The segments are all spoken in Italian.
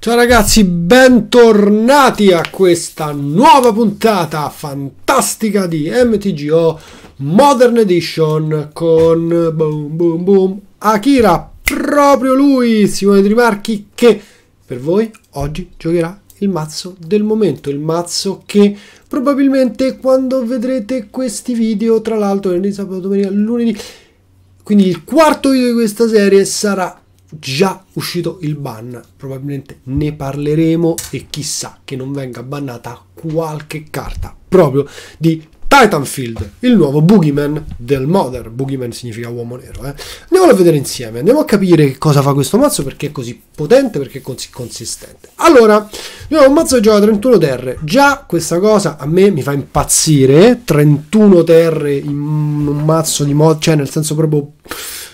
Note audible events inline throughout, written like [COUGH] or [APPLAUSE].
Ciao ragazzi, bentornati a questa nuova puntata fantastica di MTGO Modern Edition con boom boom boom Akira, proprio lui, Simone Trimarchi che per voi oggi giocherà il mazzo del momento, il mazzo che probabilmente quando vedrete questi video, tra l'altro lunedì, sabato, domenica, lunedì, quindi il quarto video di questa serie sarà già uscito il ban, probabilmente ne parleremo e chissà che non venga bannata qualche carta proprio di Titanfield, il nuovo boogeyman del Mother. Boogeyman significa uomo nero. Eh. Andiamolo a vedere insieme, andiamo a capire cosa fa questo mazzo, perché è così potente, perché è così consistente. Allora, noi un mazzo che gioca 31 terre. Già questa cosa a me mi fa impazzire. 31 eh. terre in un mazzo di mod, cioè nel senso proprio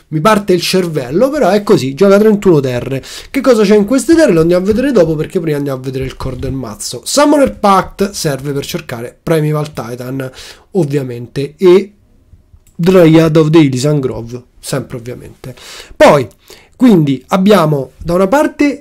mi parte il cervello, però è così, gioca 31 terre. Che cosa c'è in queste terre? Lo andiamo a vedere dopo perché prima andiamo a vedere il core del mazzo. Summoner Pact serve per cercare Primeval Titan, ovviamente, e Dryad of the Ilisan Grove, sempre ovviamente. Poi, quindi abbiamo da una parte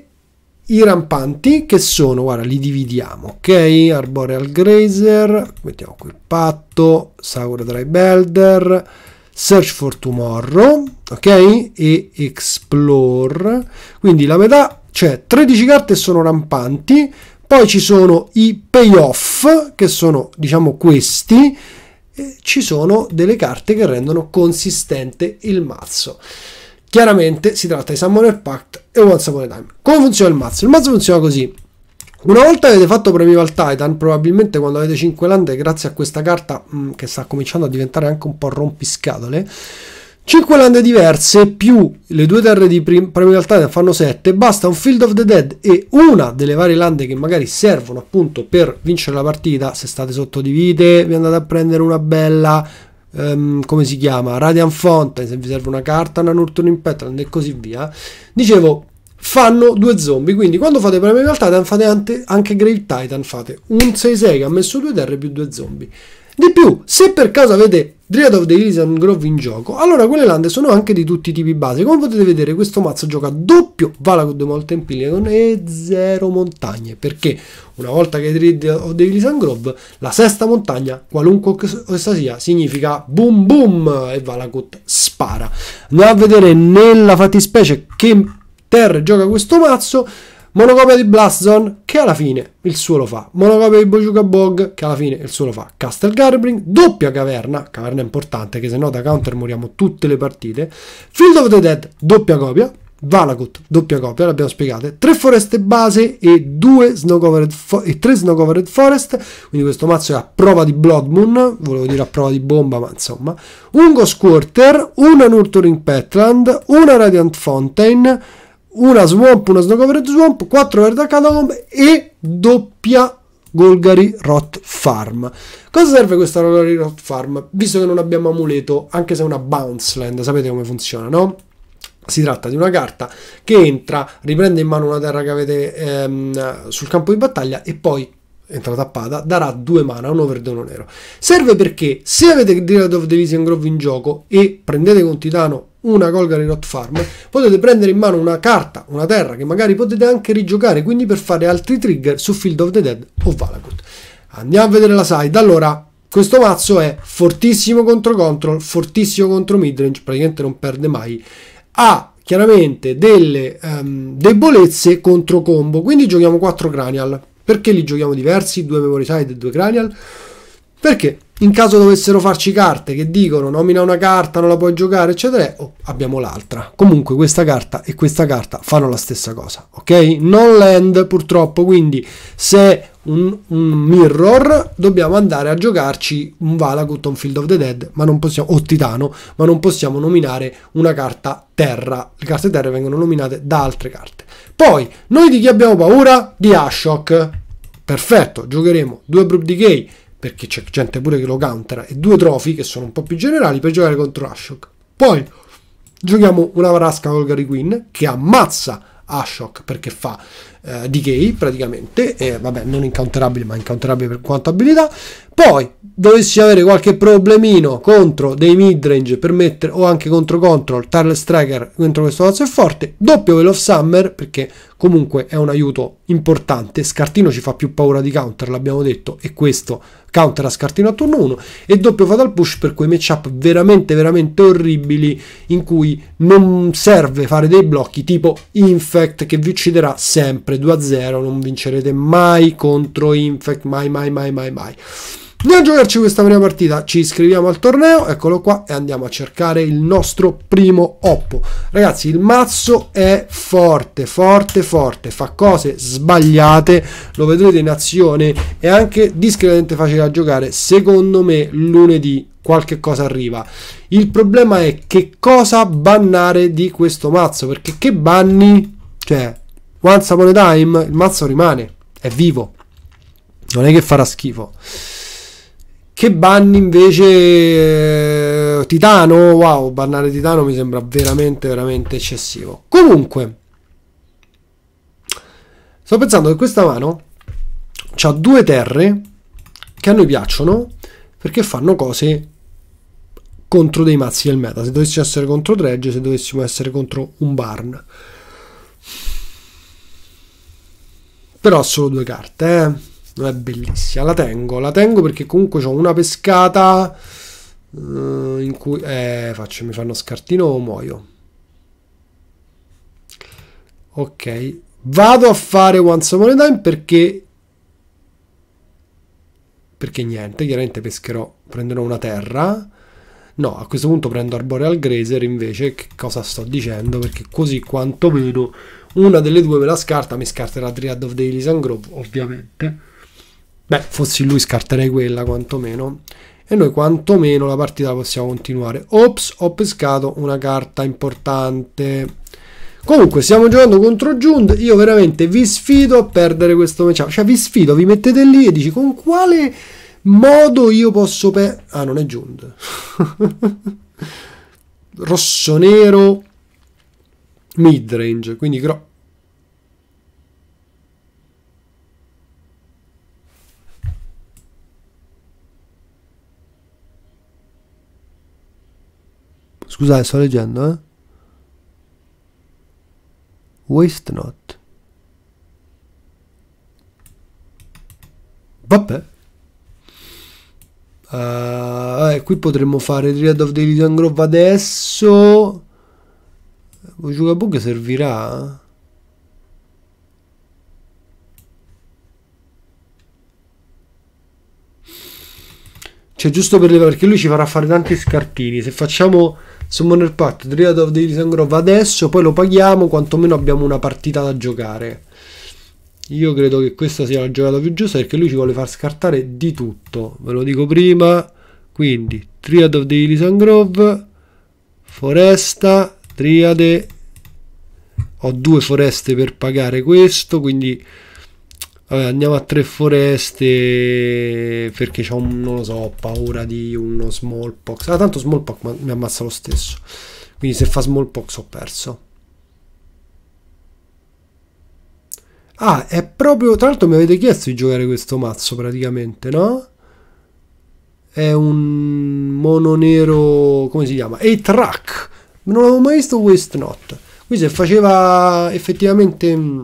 i rampanti che sono, guarda, li dividiamo, ok? Arboreal Grazer, mettiamo qui il patto, Saura Dry Belder, Search for Tomorrow, ok? E Explore. Quindi la metà, cioè 13 carte sono rampanti, poi ci sono i payoff, che sono diciamo questi, e ci sono delle carte che rendono consistente il mazzo. Chiaramente si tratta di Summoner Pact e Once Upon a Time. Come funziona il mazzo? Il mazzo funziona così. Una volta avete fatto premio al Titan, probabilmente quando avete 5 lande, grazie a questa carta mh, mm, che sta cominciando a diventare anche un po' rompiscatole, 5 lande diverse più le due terre di prim- Primeval Titan fanno 7, basta un Field of the Dead e una delle varie lande che magari servono appunto per vincere la partita, se state sotto di vite vi andate a prendere una bella, um, come si chiama, Radiant Fountain, se vi serve una carta, una Nurturne Impetland e così via. Dicevo, fanno due zombie. Quindi quando fate Prime Rival Titan fate anche, anche Grave Titan, fate un 6-6 che ha messo due terre più due zombie. Di più, se per caso avete Dread of the Elysian Grove in gioco, allora quelle lande sono anche di tutti i tipi base. Come potete vedere, questo mazzo gioca doppio Valakut Mountain Pelican e zero montagne, perché una volta che Dread of the Elysian Grove, la sesta montagna, qualunque questa sia, significa boom boom e Valakut spara. Andiamo a vedere nella fattispecie che Ter gioca questo mazzo, monocopia di Blastzone che alla fine il suo lo fa, monocopia di Bojuka Bog che alla fine il suo lo fa, Castle Garbring, doppia caverna, caverna importante che se no da counter moriamo tutte le partite, Field of the Dead, doppia copia, Valakut, doppia copia, l'abbiamo spiegato. 3 foreste base e 2 snow covered e 3 snow covered forest, quindi questo mazzo è a prova di Blood Moon, volevo dire a prova di bomba, ma insomma, un Ghost Quarter, una Nurturing Petland, una Radiant Fountain, una Swamp, una Snow Covered Swamp, 4 Verda Catacomb e doppia Golgari Rot Farm. Cosa serve questa Golgari Rot Farm? Visto che non abbiamo amuleto, anche se è una Bounce Land, sapete come funziona, no? Si tratta di una carta che entra, riprende in mano una terra che avete ehm, sul campo di battaglia e poi entra tappata, darà due mana, uno verde e uno nero. Serve perché se avete Dread of Division Grove in gioco e prendete con Titano una Golgari Rot Farm, potete prendere in mano una carta, una terra che magari potete anche rigiocare, quindi per fare altri trigger su Field of the Dead o Valakut. Andiamo a vedere la side. Allora, questo mazzo è fortissimo contro control, fortissimo contro midrange, praticamente non perde mai. Ha chiaramente delle um, debolezze contro combo, quindi giochiamo 4 Granial. Perché li giochiamo diversi? 2 Memory Side e 2 Granial? Perché in caso dovessero farci carte che dicono nomina una carta, non la puoi giocare, eccetera, oh, abbiamo l'altra. Comunque questa carta e questa carta fanno la stessa cosa, ok? Non land purtroppo, quindi se un, un mirror dobbiamo andare a giocarci un Valagut, un Field of the Dead, ma non possiamo, o Titano, ma non possiamo nominare una carta terra. Le carte terra vengono nominate da altre carte. Poi, noi di chi abbiamo paura? Di Ashok. Perfetto, giocheremo due Brub Decay perché c'è gente pure che lo countera, e due trofi che sono un po' più generali per giocare contro Ashok. Poi giochiamo una Varasca Olgari Queen che ammazza Ashok perché fa eh, di gay praticamente, eh, vabbè non incounterabile ma incounterabile per quanto abilità, poi dovessi avere qualche problemino contro dei midrange per mettere o anche contro control, tarle Striker contro questo mazzo è forte, doppio Veil of Summer perché comunque è un aiuto importante, Scartino ci fa più paura di counter l'abbiamo detto e questo counter a Scartino a turno 1 e doppio Fatal Push per quei matchup veramente veramente orribili in cui non serve fare dei blocchi tipo Infect che vi ucciderà sempre sempre 2-0, non vincerete mai contro Infect, mai, mai, mai, mai, mai. Andiamo a giocarci questa prima partita, ci iscriviamo al torneo, eccolo qua, e andiamo a cercare il nostro primo oppo. Ragazzi, il mazzo è forte, forte, forte, fa cose sbagliate, lo vedrete in azione, è anche discretamente facile da giocare, secondo me lunedì qualche cosa arriva. Il problema è che cosa bannare di questo mazzo, perché che banni... cioè... Once Upon a Time il mazzo rimane, è vivo, non è che farà schifo. Che banni invece eh, Titano? Wow, bannare Titano mi sembra veramente, veramente eccessivo. Comunque, sto pensando che questa mano ha due terre che a noi piacciono perché fanno cose contro dei mazzi del meta. Se dovessimo essere contro Dredge, se dovessimo essere contro un Barn. Però ho solo due carte, eh. Non è bellissima. La tengo, la tengo perché comunque ho una pescata eh, in cui... Eh, faccio, mi fanno scartino o muoio. Ok. Vado a fare Once Upon a Time perché... Perché niente, chiaramente pescherò, prenderò una terra. No, a questo punto prendo Arboreal Grazer invece, che cosa sto dicendo? Perché così quanto vedo una delle due me la scarta, mi scarterà Triad of Daily and Grove, ovviamente. Beh, fossi lui scarterei quella quantomeno. E noi quantomeno la partita la possiamo continuare. Ops, ho pescato una carta importante. Comunque, stiamo giocando contro Jund. Io veramente vi sfido a perdere questo matchup. Cioè, vi sfido, vi mettete lì e dici con quale modo io posso perdere. Ah, non è Jund. [LAUGHS] Rosso nero mid range, quindi gro- Scusate, sto leggendo, eh. Waste not. Vabbè. Uh, eh, qui potremmo fare Dread of the Elysian Grove adesso. Un servirà? Eh? Cioè giusto per le... perché lui ci farà fare tanti scartini. Se facciamo Summoner Pact, Triad of Daily Sangrove adesso, poi lo paghiamo, quantomeno abbiamo una partita da giocare. Io credo che questa sia la giocata più giusta perché lui ci vuole far scartare di tutto. Ve lo dico prima. Quindi Triad of Daily Sangrove, Foresta, triade ho due foreste per pagare questo quindi vabbè, andiamo a tre foreste perché ho non lo so ho paura di uno smallpox ah tanto smallpox mi ammazza lo stesso quindi se fa smallpox ho perso ah è proprio tra l'altro mi avete chiesto di giocare questo mazzo praticamente no? è un mono nero come si chiama? 8 rack non avevo mai visto West Not. Qui se faceva effettivamente mm,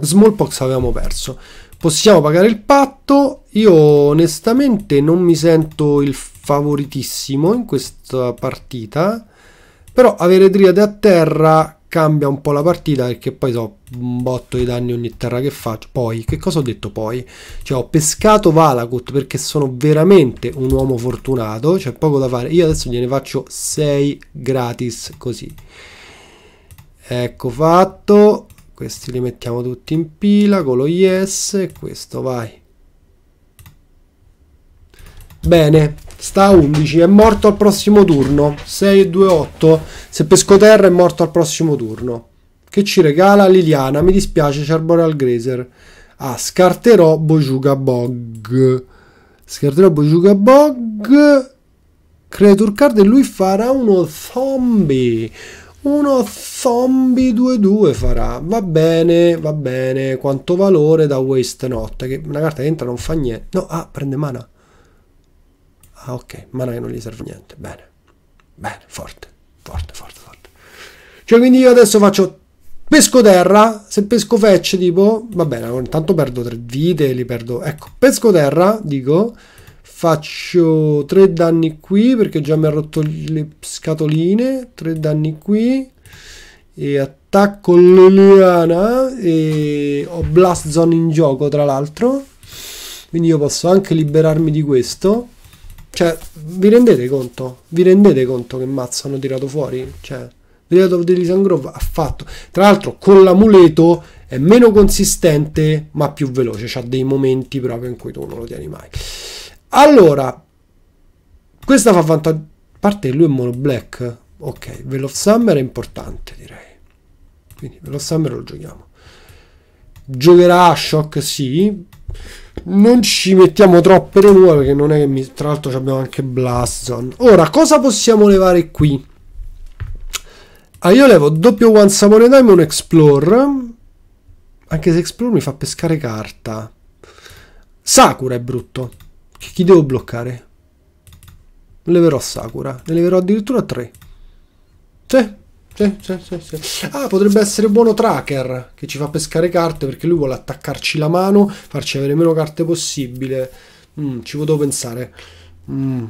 Smallpox avevamo perso. Possiamo pagare il patto. Io onestamente non mi sento il favoritissimo in questa partita. Però avere Driade a terra cambia un po' la partita perché poi so un botto di danni ogni terra che faccio. Poi, che cosa ho detto poi? Cioè, ho pescato Valagut perché sono veramente un uomo fortunato, c'è poco da fare. Io adesso gliene faccio 6 gratis così. Ecco fatto. Questi li mettiamo tutti in pila con lo yes. Questo vai. Bene, sta a 11, è morto al prossimo turno. 6 e 2, 8. Se pesco terra è morto al prossimo turno. Che ci regala Liliana? Mi dispiace, c'è Arboreal Grazer. Ah, scarterò Bojuga Bog. Scarterò Bojuga Bog. Creature card e lui farà uno zombie. Uno zombie 2-2 farà. Va bene, va bene. Quanto valore da Waste Note? Che una carta che entra non fa niente. No, ah, prende mana. Ah, ok, mana che non gli serve niente. Bene, bene, forte, forte, forte, forte. Cioè, quindi io adesso faccio pesco terra, se pesco fetch tipo, va bene, intanto perdo tre vite, li perdo, ecco, pesco terra, dico, faccio tre danni qui, perché già mi ha rotto le scatoline, tre danni qui, e attacco l'Eliana, e ho blast zone in gioco, tra l'altro, quindi io posso anche liberarmi di questo, cioè, vi rendete conto? Vi rendete conto che mazzo hanno tirato fuori? Cioè, Dread of the Elysian Grove ha fatto. Tra l'altro, con l'amuleto è meno consistente, ma più veloce. C'ha dei momenti proprio in cui tu non lo tieni mai. Allora, questa fa vantaggio. A parte che lui è mono black. Ok, Veil of Summer è importante, direi. Quindi Veil of Summer lo giochiamo. Giocherà a Shock? Sì non ci mettiamo troppe renue perché non è che mi... tra l'altro abbiamo anche Blaston ora cosa possiamo levare qui ah io levo doppio one sapone diamond explore anche se explore mi fa pescare carta Sakura è brutto chi devo bloccare leverò Sakura ne leverò addirittura 3 sì sì, sì, sì, ah, potrebbe essere buono Tracker che ci fa pescare carte perché lui vuole attaccarci la mano, farci avere meno carte possibile. Mm, ci potevo pensare. Mm.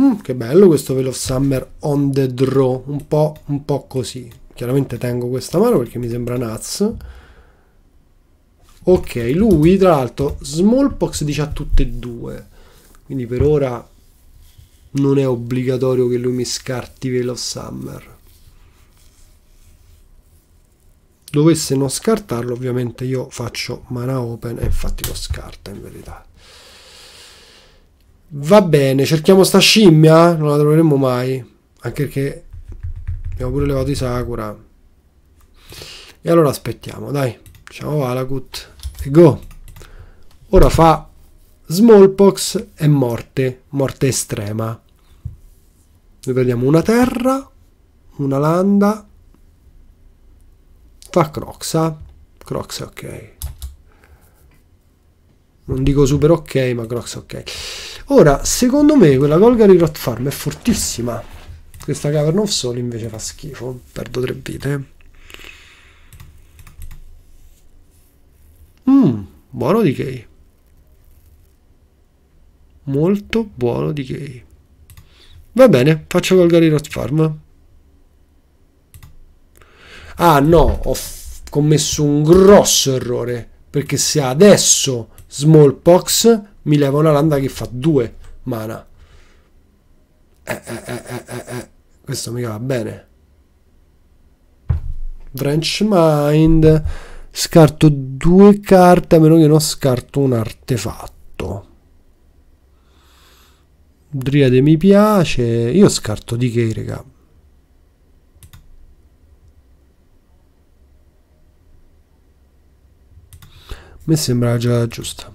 Mm, che bello questo Velo Summer on the draw. Un po', un po' così. Chiaramente tengo questa mano perché mi sembra nuts. Ok, lui tra l'altro Smallpox dice a tutte e due. Quindi per ora non è obbligatorio che lui mi scarti Velo Summer. dovesse non scartarlo ovviamente io faccio mana open e infatti lo scarta in verità va bene cerchiamo sta scimmia non la troveremo mai anche perché abbiamo pure levato i Sakura e allora aspettiamo dai ciao Alagut e go ora fa smallpox e morte morte estrema noi prendiamo una terra una landa fa Croxa. Croxa ok. Non dico super ok, ma Croxa ok. Ora, secondo me quella Golgari Rot Farm è fortissima. Questa Cavern of Soul invece fa schifo. Perdo tre vite. Mmm, buono Kay Molto buono di Kay Va bene, faccio Golgari Rot Farm ah no, ho commesso un grosso errore, perché se adesso Smallpox mi leva una landa che fa due mana. Eh, eh, eh, eh, eh, Questo mica va bene. Drench Mind. Scarto due carte a meno che non scarto un artefatto. Driade mi piace. Io scarto di che, raga? mi sembra già giusta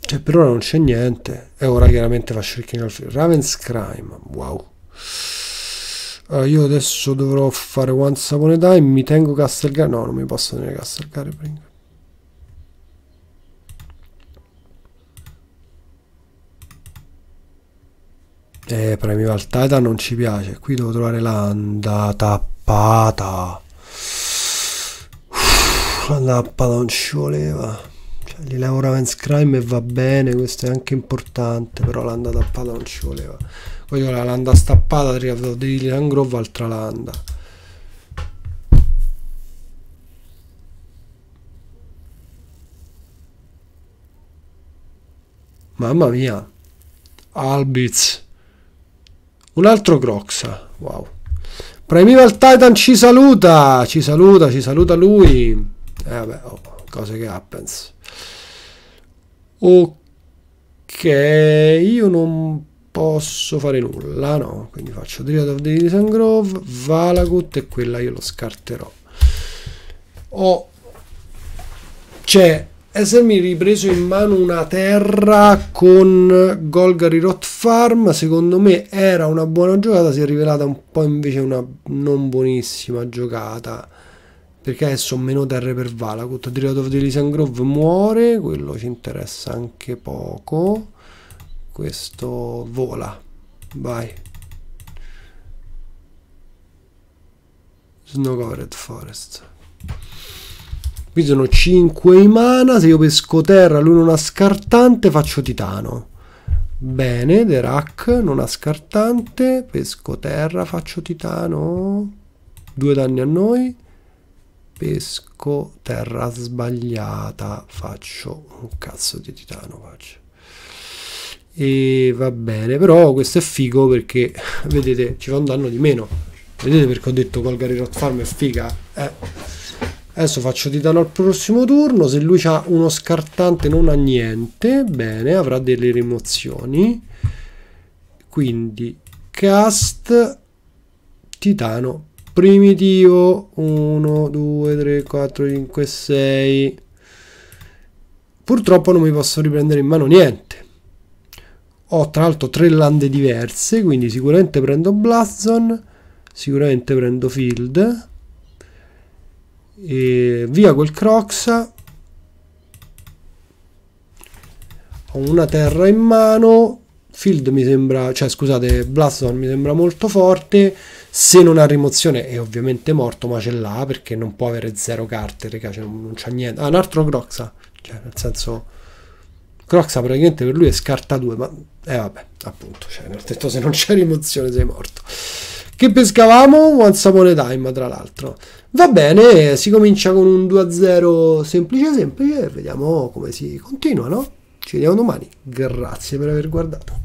cioè per ora non c'è niente e ora chiaramente fa shaking al Raven's Crime wow allora, eh, io adesso dovrò fare one sapone time mi tengo Castelgare no non mi posso tenere Castelgare prima Eh, premio al Titan non ci piace. Qui devo trovare l'andata pata. Nappa ah, non ci voleva cioè, gli lavora Vance Crime e va bene questo è anche importante però l'anda tappata non ci voleva voglio la landa stappata di Dylan Grove altra landa mamma mia Albiz un altro Croxa wow Primeval Titan ci saluta ci saluta ci saluta lui eh, vabbè, oh, cose che happens. Ok, io non posso fare nulla, no, quindi faccio Drillet of the Elysian Grove, Valagut e quella io lo scarterò. Oh, cioè, essermi ripreso in mano una terra con Golgari Rot Farm, secondo me era una buona giocata, si è rivelata un po' invece una non buonissima giocata perché adesso meno terre per Valagut Dread of the Elysian Grove muore quello ci interessa anche poco questo vola vai Snow Covered Forest qui sono 5 i mana se io pesco terra lui non ha scartante faccio titano bene Derac non ha scartante pesco terra faccio titano due danni a noi pesco terra sbagliata faccio un cazzo di titano faccio e va bene però questo è figo perché [LAUGHS] vedete ci fa un danno di meno vedete perché ho detto Colgari Rock Farm è figa eh. adesso faccio titano al prossimo turno se lui ha uno scartante non ha niente bene avrà delle rimozioni quindi cast titano primitivo 1 2 3 4 5 6 purtroppo non mi posso riprendere in mano niente ho tra l'altro tre lande diverse quindi sicuramente prendo Blazon sicuramente prendo Field e via quel Croxa ho una terra in mano Field mi sembra cioè scusate Blaston mi sembra molto forte se non ha rimozione è ovviamente morto, ma ce l'ha perché non può avere zero carte, raga, cioè non, non c'ha niente. Ah, un altro Croxa, cioè nel senso... Croxa praticamente per lui è scarta 2, ma... Eh vabbè, appunto, cioè nel senso se non c'è rimozione sei morto. Che pescavamo? Once Upon a Time, tra l'altro. Va bene, si comincia con un 2-0 semplice semplice e vediamo come si continua, no? Ci vediamo domani. Grazie per aver guardato.